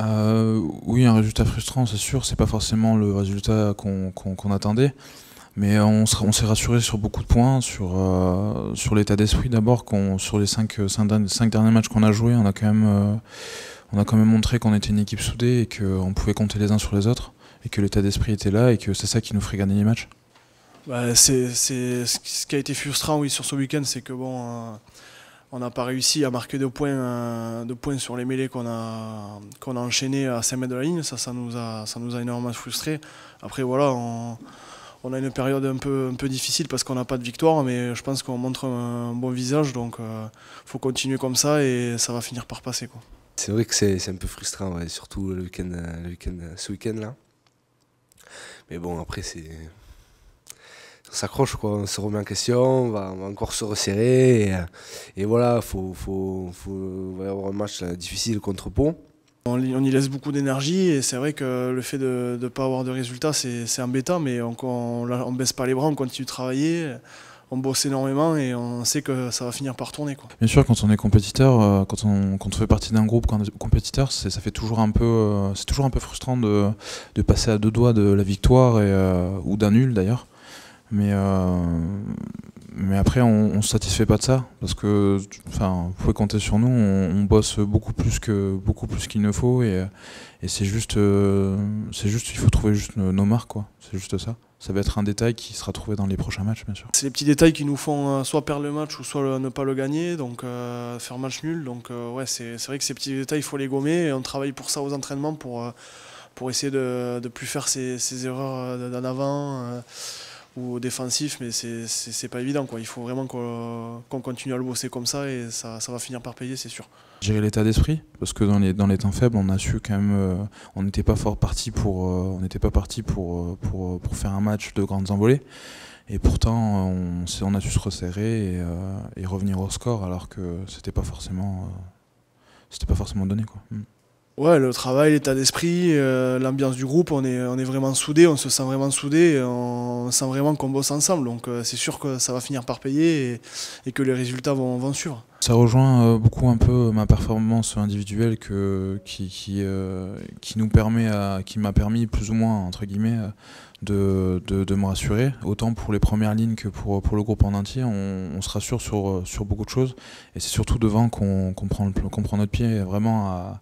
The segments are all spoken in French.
Euh, oui, un résultat frustrant, c'est sûr. C'est pas forcément le résultat qu'on attendait. Mais on, s'est rassuré sur beaucoup de points, sur, euh, l'état d'esprit d'abord. Sur les cinq, derniers matchs qu'on a joués, euh, on a quand même, montré qu'on était une équipe soudée et qu'on pouvait compter les uns sur les autres, et que l'état d'esprit était là et que c'est ça qui nous ferait gagner les matchs. Bah, c'est, ce qui a été frustrant oui, sur ce week-end, c'est que bon on n'a pas réussi à marquer de points, euh, de points sur les mêlées qu'on a, qu'on a enchaînées à 5 mètres de la ligne. Ça, ça nous a, ça nous a énormément frustrés. Après, voilà, on, a une période un peu, un peu difficile parce qu'on n'a pas de victoire, mais je pense qu'on montre un, bon visage. Donc, il euh, faut continuer comme ça et ça va finir par passer. C'est vrai que c'est un peu frustrant, surtout le ce week-end-là. Mais bon, après, c'est s'accroche, quoi. on se remet en question, on va, encore se resserrer. Et, voilà, il faut, faut, avoir un match euh, difficile contre Pau. On y laisse beaucoup d'énergie et c'est vrai que le fait de ne pas avoir de résultats, c'est embêtant, mais on ne baisse pas les bras, on continue de travailler on bosse énormément et on sait que ça va finir par tourner. Quoi. Bien sûr, quand on est compétiteur, euh, quand on, fait partie d'un groupe quand compétiteur, c'est, ça fait toujours un peu, euh, c'est toujours un peu frustrant de, passer à deux doigts de la victoire et, ou d'un nul d'ailleurs. Mais, euh, mais après, on ne se satisfait pas de ça, parce que vous pouvez compter sur nous, on, bosse beaucoup plus que beaucoup plus qu'il ne faut, et, c'est juste, euh, juste, il faut trouver juste nos, marques, quoi. c'est juste ça. Ça va être un détail qui sera trouvé dans les prochains matchs, bien sûr. C'est les petits détails qui nous font euh, soit perdre le match ou soit ne pas le gagner, donc faire match nul. Donc ouais, c'est vrai que ces petits détails, il faut les gommer, et on travaille pour ça aux entraînements, pour, pour essayer de ne plus faire ces, ces erreurs d'en avant défensif, mais c'est pas évident. Quoi. Il faut vraiment qu'on continue à le bosser comme ça et ça, ça va finir par payer, c'est sûr. Gérer l'état d'esprit, parce que dans les, dans les temps faibles, on a su quand même, euh, on n'était pas fort parti pour, euh, on n'était pas parti pour, euh, pour, pour, faire un match de grandes envolées. Et pourtant, on, on a su se resserrer et, et revenir au score, alors que c'était pas forcément, c'était pas forcément donné, quoi. Hmm. Ouais, le travail, l'état d'esprit, euh, l'ambiance du groupe, on est, on est vraiment soudés, on se sent vraiment soudés, on sent vraiment qu'on bosse ensemble. Donc euh, c'est sûr que ça va finir par payer et, que les résultats vont, vont suivre. Ça rejoint euh, beaucoup un peu euh, ma performance individuelle que, qui, euh, qui, nous permet à, qui m'a permis plus ou moins entre guillemets de, me rassurer. Autant pour les premières lignes que pour, le groupe en entier, on, se rassure sur, sur beaucoup de choses. Et c'est surtout devant qu'on prend, notre pied vraiment à,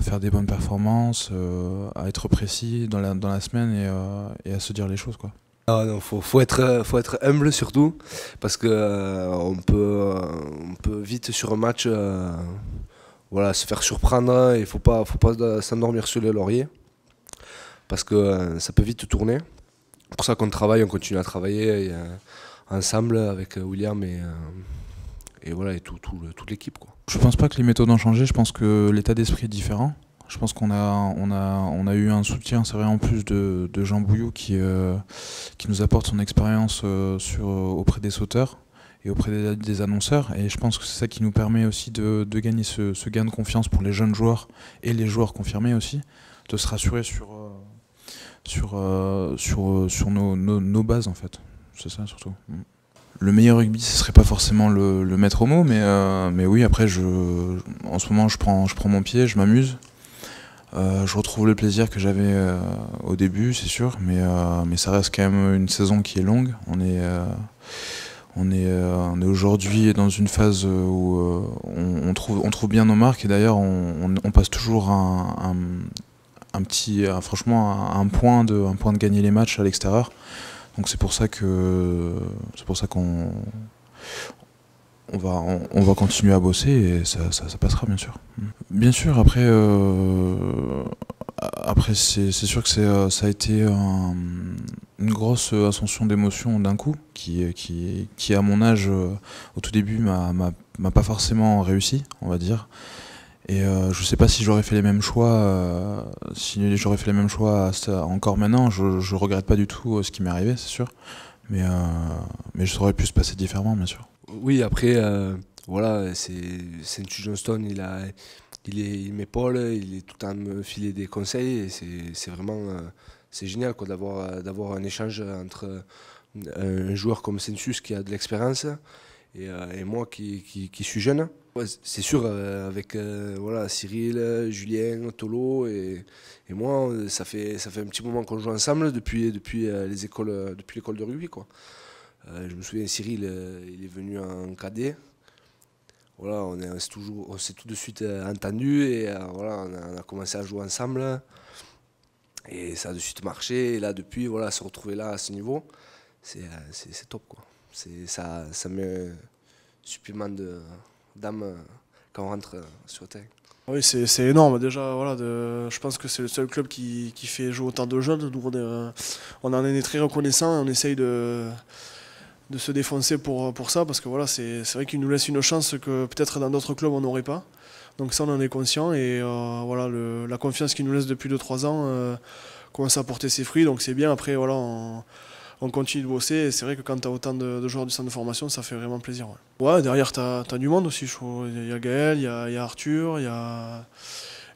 faire des bonnes performances, à être précis dans la, semaine et, et à se dire les choses. quoi. Il ah faut, être, euh, faut être humble surtout, parce qu'on euh, peut, euh, on peut vite sur un match voilà, se faire surprendre et hein, il faut pas, faut pas s'endormir sur les lauriers, parce que ça peut vite tourner. C'est pour ça qu'on travaille, on continue à travailler ensemble avec William et, et, voilà, et toute l'équipe. Je pense pas que les méthodes ont changé, je pense que l'état d'esprit est différent. Je pense qu'on a, on a, on a eu un soutien, c'est vrai, en plus de, Jean Bouillou qui, euh, qui nous apporte son expérience euh, euh, auprès des sauteurs et auprès des, annonceurs. Et je pense que c'est ça qui nous permet aussi de, gagner ce, gain de confiance pour les jeunes joueurs et les joueurs confirmés aussi, de se rassurer sur, sur, sur, sur nos, bases en fait. C'est ça surtout. Le meilleur rugby, ce serait pas forcément le, maître au mot, mais, mais oui, après, en ce moment, je prends, je prends mon pied, je m'amuse. Euh, je retrouve le plaisir que j'avais euh, au début, c'est sûr, mais, euh, mais ça reste quand même une saison qui est longue. On est, on est, aujourd'hui dans une phase où on, trouve, on trouve bien nos marques et d'ailleurs on, passe toujours un, petit, franchement, un, point de, un point de gagner les matchs à l'extérieur. Donc c'est pour ça que c'est pour ça qu'on on va, on, va continuer à bosser et ça, passera, bien sûr. Bien sûr, après, euh, après c'est sûr que euh, ça a été une grosse ascension d'émotion d'un coup, qui, qui, qui, à mon âge, euh, au tout début, m'a pas forcément réussi, on va dire. Et je je sais pas si j'aurais fait les mêmes choix, si j'aurais fait les mêmes choix encore maintenant, je, ne regrette pas du tout ce qui m'est arrivé, c'est sûr. Mais, euh, mais je pu se passer différemment, bien sûr. Oui, après, euh, voilà, c'est Johnston, il a. Il, est, il m'épaule, il est tout le temps me filer des conseils et c'est vraiment euh, c'est génial d'avoir d'avoir un échange entre un joueur comme Sensus qui a de l'expérience et, euh, moi qui, suis jeune. c'est sûr, avec voilà, Cyril, Julien, Tolo et, moi, ça fait, ça fait un petit moment qu'on joue ensemble depuis, depuis l'école de rugby. Quoi. Euh, je me souviens, Cyril, euh, il est venu en cadet. Voilà, on, est, s'est tout de suite euh, entendu et voilà, on a, commencé à jouer ensemble. Et ça a de suite marché. Et là, depuis, voilà, se retrouver là à ce niveau, c'est top. Quoi. Ça, ça met un supplément d'âme quand on rentre sur le Oui, c'est énorme déjà. Voilà, de, je pense que c'est le seul club qui, fait jouer autant de jeunes. on, en est très reconnaissant et on essaye de, de se défoncer pour, pour ça, parce que voilà, c'est vrai qu'il nous laisse une chance que peut-être dans d'autres clubs on n'aurait pas. Donc ça, on en est conscient et euh, voilà, la confiance qu'il nous laisse depuis 2-3 ans euh, commence à porter ses fruits, donc c'est bien. Après, voilà, on, continue de bosser et c'est vrai que quand tu as autant de, joueurs du centre de formation, ça fait vraiment plaisir. Ouais, derrière, tu as, du monde aussi. Il y a Gaël, il y a, Arthur, il y a...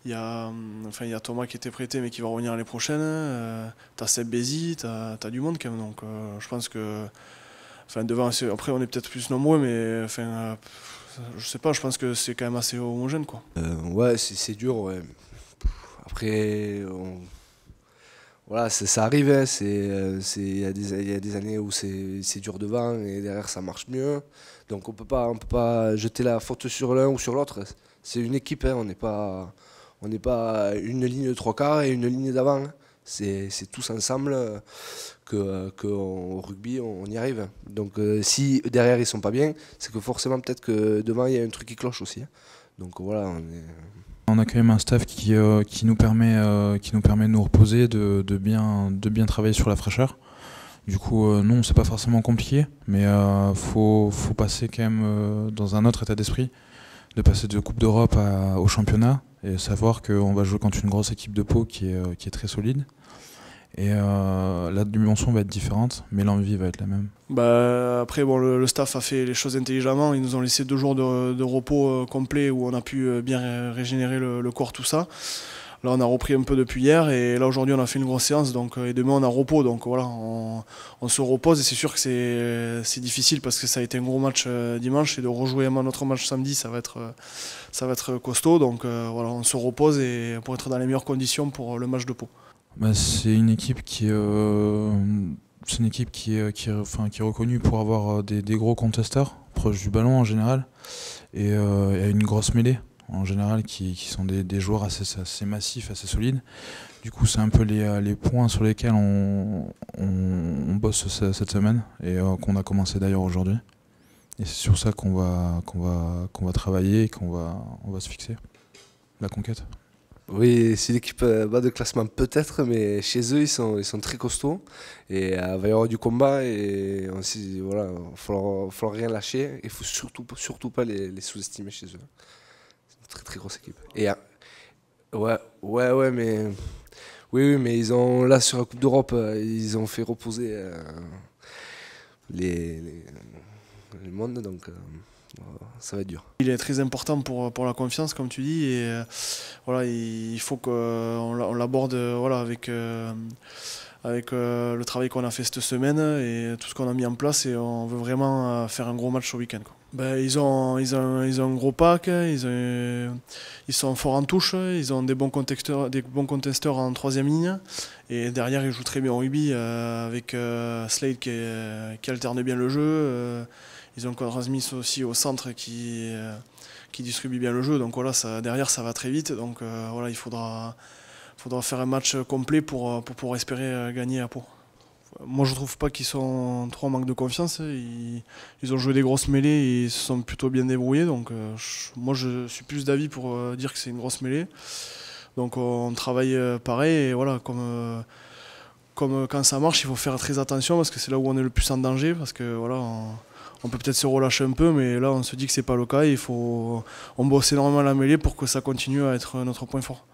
Il y, enfin, il y Thomas qui était prêté mais qui va revenir l'année prochaine. Tu euh, t'as Seb Bézi, t'as as du monde quand Donc je pense que devant, après, on est peut-être plus nombreux, mais enfin, ne euh, je sais pas, je pense que c'est quand même assez homogène. Quoi. Euh, ouais, c'est dur. Après, voilà, ça arrive. Hein, c'est, euh, il y, a des années où c'est dur devant et derrière ça marche mieux. Donc on peut pas, on peut pas jeter la faute sur l'un ou sur l'autre. C'est une équipe. Hein, on n'est pas, on n'est pas une ligne de trois quarts et une ligne d'avant. Hein. C'est, tous ensemble que, au rugby on, y arrive. Donc euh, si derrière ils sont pas bien, c'est que forcément peut-être que demain il y a un truc qui cloche aussi. Hein. Donc voilà, euh. on a quand même un staff qui, euh, qui, nous, permet, qui nous permet de nous reposer, de, de, bien, de bien travailler sur la fraîcheur. Du coup, non, c'est pas forcément compliqué, mais il faut, faut, passer quand même dans un autre état d'esprit, de passer de Coupe d'Europe au championnat et savoir qu'on va jouer contre une grosse équipe de Pau qui est, qui est très solide. Et euh, la dimension va être différente, mais l'envie va être la même. Bah, après, bon, le, staff a fait les choses intelligemment. Ils nous ont laissé deux jours de, repos euh, complet où on a pu euh, bien régénérer le, corps, tout ça. Là, on a repris un peu depuis hier et là, aujourd'hui, on a fait une grosse séance. Donc, euh, et demain, on a repos. Donc voilà, on, se repose et c'est sûr que c'est difficile parce que ça a été un gros match dimanche et de rejouer un autre match samedi, ça va être, ça va être costaud. Donc voilà, on se repose et pour être dans les meilleures conditions pour le match de peau. Bah, c'est une équipe qui est, euh, une équipe qui est, enfin, qui reconnue pour avoir euh, des, gros contesteurs proches du ballon en général et, euh, une grosse mêlée en général qui, sont des, joueurs assez, massifs, assez solides. Du coup, c'est un peu les, euh, points sur lesquels on, bosse cette semaine et qu'on a commencé d'ailleurs aujourd'hui. Et c'est sur ça qu'on va, qu'on va, qu'on va travailler et qu'on va, on va se fixer. La conquête. Oui, c'est l'équipe euh, bas de classement peut-être, mais chez eux, ils sont, ils sont très costauds. Et euh, il va y avoir du combat et on voilà, il faut, rien lâcher. Il ne faut surtout, surtout pas les, sous-estimer chez eux. C'est une très très grosse équipe. Et, euh, ouais, ouais, ouais, mais... Oui, mais ils ont, là, sur la Coupe d'Europe, ils ont fait reposer les, les, le monde, donc ça va être dur. Il est très important pour, pour la confiance, comme tu dis, et euh, voilà, il faut qu'on euh, l'aborde euh, voilà, avec, avec le travail qu'on a fait cette semaine et tout ce qu'on a mis en place, et on veut vraiment faire un gros match au week-end. Ben, ils, ont, ils, ont, un gros pack, ils, ils sont forts en touche, ils ont des bons, des bons contesteurs en troisième ligne. Et derrière, ils jouent très bien au rugby avec Slade qui, alterne bien le jeu, ils ont transmis aussi au centre qui, euh, qui distribue bien le jeu. Donc voilà, derrière, ça va très vite. Donc euh, voilà, il faudra, faudra faire un match complet pour, euh, pour, espérer gagner à Pau. Moi, je ne trouve pas qu'ils sont trop en manque de confiance. Ils, ont joué des grosses mêlées et ils se sont plutôt bien débrouillés. Donc, moi, je suis plus d'avis pour dire que c'est une grosse mêlée. Donc, on travaille pareil. Et voilà, comme, comme quand ça marche, il faut faire très attention parce que c'est là où on est le plus en danger. Parce que voilà on peut peut-être se relâcher un peu, mais là, on se dit que c'est pas le cas. Il faut, on bosse énormément la mêlée pour que ça continue à être notre point fort.